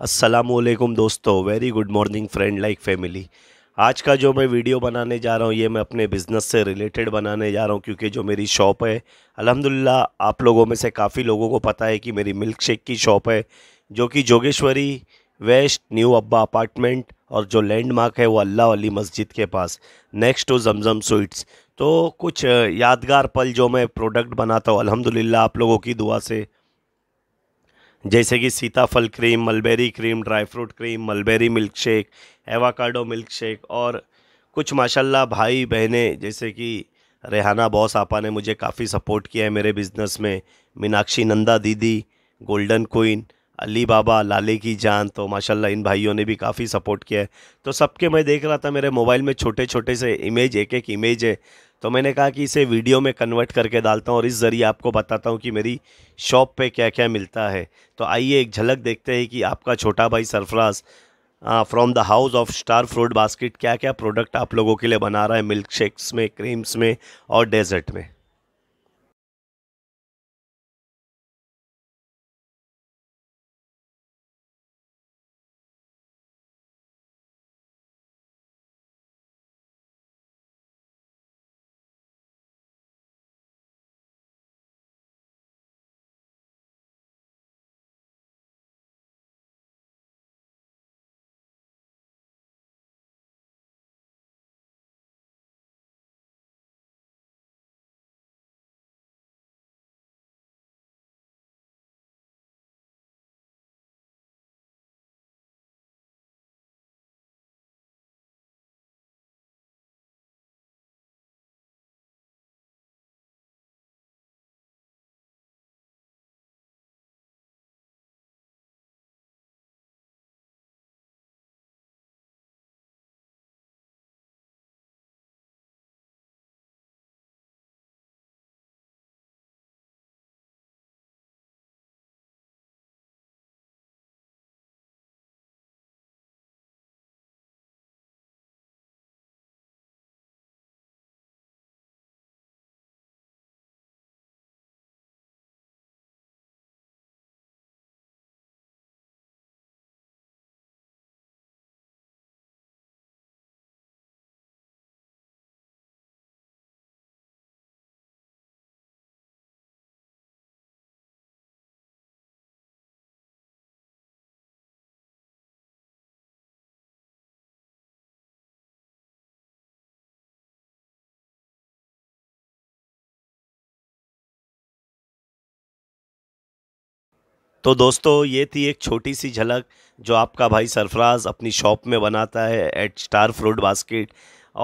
असलकुम दोस्तों very good morning friend like family आज का जो मैं वीडियो बनाने जा रहा हूँ ये मैं अपने बिज़नेस से रिलेटेड बनाने जा रहा हूँ क्योंकि जो मेरी शॉप है अल्हम्दुलिल्लाह आप लोगों में से काफ़ी लोगों को पता है कि मेरी मिल्क शेक की शॉप है जो कि Jogeshwari west new Abba apartment और जो लैंडमार्क है वो अल्लाह वाली मस्जिद के पास नेक्स्ट टू जमजम स्वीट्स तो कुछ यादगार पल जो मैं प्रोडक्ट बनाता हूँ अलहमदिल्ला आप लोगों की दुआ से जैसे कि सीताफल cream mulberry cream dry fruit cream mulberry milkshake avocado milkshake और कुछ माशाल्लाह भाई बहनें जैसे कि रेहाना बॉस आपा ने मुझे काफ़ी सपोर्ट किया है मेरे बिज़नेस में मीनाक्षी नंदा दीदी गोल्डन क्वीन अली बाबा लाले की जान तो माशाल्लाह इन भाइयों ने भी काफ़ी सपोर्ट किया है तो सबके मैं देख रहा था मेरे मोबाइल में छोटे छोटे से इमेज एक एक इमेज है तो मैंने कहा कि इसे वीडियो में कन्वर्ट करके डालता हूँ और इस ज़रिए आपको बताता हूँ कि मेरी शॉप पे क्या क्या मिलता है तो आइए एक झलक देखते हैं कि आपका छोटा भाई Sarfaraz from the house of star fruit basket क्या क्या प्रोडक्ट आप लोगों के लिए बना रहा है मिल्क शेक्स में क्रीम्स में और डेजर्ट में तो दोस्तों ये थी एक छोटी सी झलक जो आपका भाई सरफराज अपनी शॉप में बनाता है एट स्टार फ्रूट बास्केट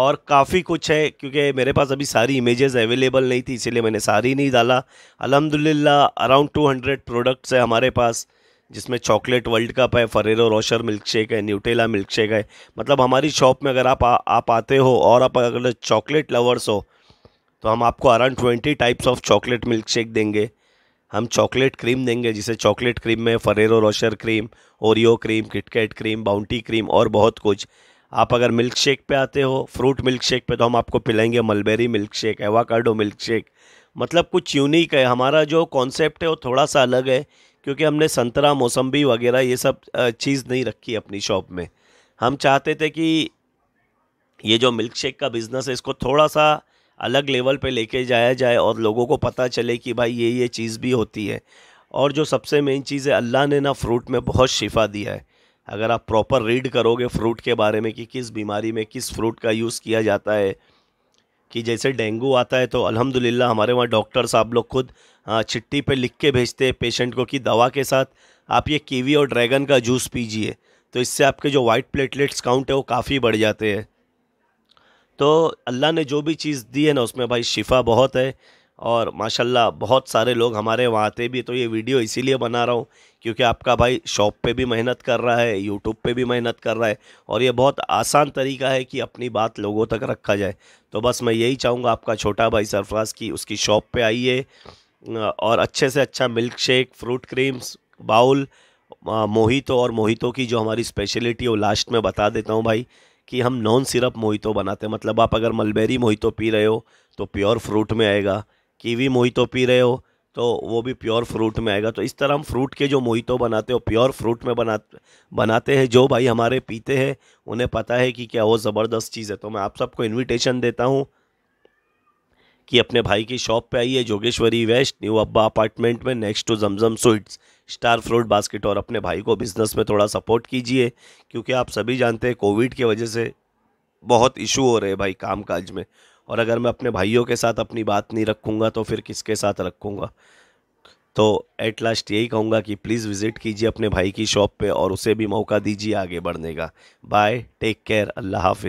और काफ़ी कुछ है क्योंकि मेरे पास अभी सारी इमेजेस अवेलेबल नहीं थी इसीलिए मैंने सारी नहीं डाला अलहमदिल्ला अराउंड 200 प्रोडक्ट्स है हमारे पास जिसमें चॉकलेट वर्ल्ड कप है फरेरो रोशर मिल्क शेक है न्यूटेला मिल्क शेक है मतलब हमारी शॉप में अगर आप आ, आप आते हो और आप अगर चॉकलेट लवर्स हो तो हम आपको around twenty types of chocolate milkshake देंगे हम चॉकलेट क्रीम देंगे जिसे चॉकलेट क्रीम में Ferrero Rocher cream Oreo cream KitKat cream Bounty cream और बहुत कुछ आप अगर मिल्क शेक पे आते हो फ्रूट मिल्क शेक पे तो हम आपको पिलाएंगे mulberry milkshake avocado milkshake मतलब कुछ यूनिक है हमारा जो कॉन्सेप्ट है वो थोड़ा सा अलग है क्योंकि हमने संतरा मौसम्बी वगैरह ये सब चीज़ नहीं रखी अपनी शॉप में हम चाहते थे कि ये जो मिल्क शेक का बिज़नेस है इसको थोड़ा सा अलग लेवल पे लेके जाया जाए और लोगों को पता चले कि भाई ये ये चीज़ भी होती है और जो सबसे मेन चीज़ है अल्लाह ने ना फ्रूट में बहुत शिफा दिया है अगर आप प्रॉपर रीड करोगे फ्रूट के बारे में कि किस बीमारी में किस फ्रूट का यूज़ किया जाता है कि जैसे डेंगू आता है तो अल्हम्दुलिल्लाह हमारे वहाँ डॉक्टर साहब लोग खुद हाँ, चिट्ठी पे लिख के भेजते हैं पेशेंट को कि दवा के साथ आप ये कीवी और ड्रैगन का जूस पीजिए तो इससे आपके जो वाइट प्लेटलेट्स काउंट है वो काफ़ी बढ़ जाते हैं तो अल्लाह ने जो भी चीज़ दी है ना उसमें भाई शिफा बहुत है और माशाल्लाह बहुत सारे लोग हमारे वहाँ आते भी तो ये वीडियो इसीलिए बना रहा हूँ क्योंकि आपका भाई शॉप पे भी मेहनत कर रहा है यूट्यूब पे भी मेहनत कर रहा है और ये बहुत आसान तरीका है कि अपनी बात लोगों तक रखा जाए तो बस मैं यही चाहूँगा आपका छोटा भाई सरफराज की उसकी शॉप पर आइए और अच्छे से अच्छा milkshake fruit creams bowl mojito और मोहितों की जो हमारी स्पेशलिटी है वो लास्ट में बता देता हूँ भाई कि हम नॉन सिरप मोहितो बनाते हैं मतलब आप अगर मलबेरी मोहितो पी रहे हो तो प्योर फ्रूट में आएगा कीवी मोहितो पी रहे हो तो वो भी प्योर फ्रूट में आएगा तो इस तरह हम फ्रूट के जो मोहितो बनाते हो प्योर फ्रूट में बना बनाते हैं जो भाई हमारे पीते हैं उन्हें पता है कि क्या वो ज़बरदस्त चीज़ है तो मैं आप सबको इन्विटेशन देता हूँ कि अपने भाई की शॉप पे आइए Jogeshwari west new Abba apartment में next to Zamzam sweets star fruit basket और अपने भाई को बिज़नेस में थोड़ा सपोर्ट कीजिए क्योंकि आप सभी जानते हैं कोविड की वजह से बहुत इशू हो रहे हैं भाई काम काज में और अगर मैं अपने भाइयों के साथ अपनी बात नहीं रखूँगा तो फिर किसके साथ रखूँगा तो एट लास्ट यही कहूँगा कि प्लीज़ विज़िट कीजिए अपने भाई की शॉप पे और उसे भी मौका दीजिए आगे बढ़ने का बाय टेक केयर अल्लाह हाफि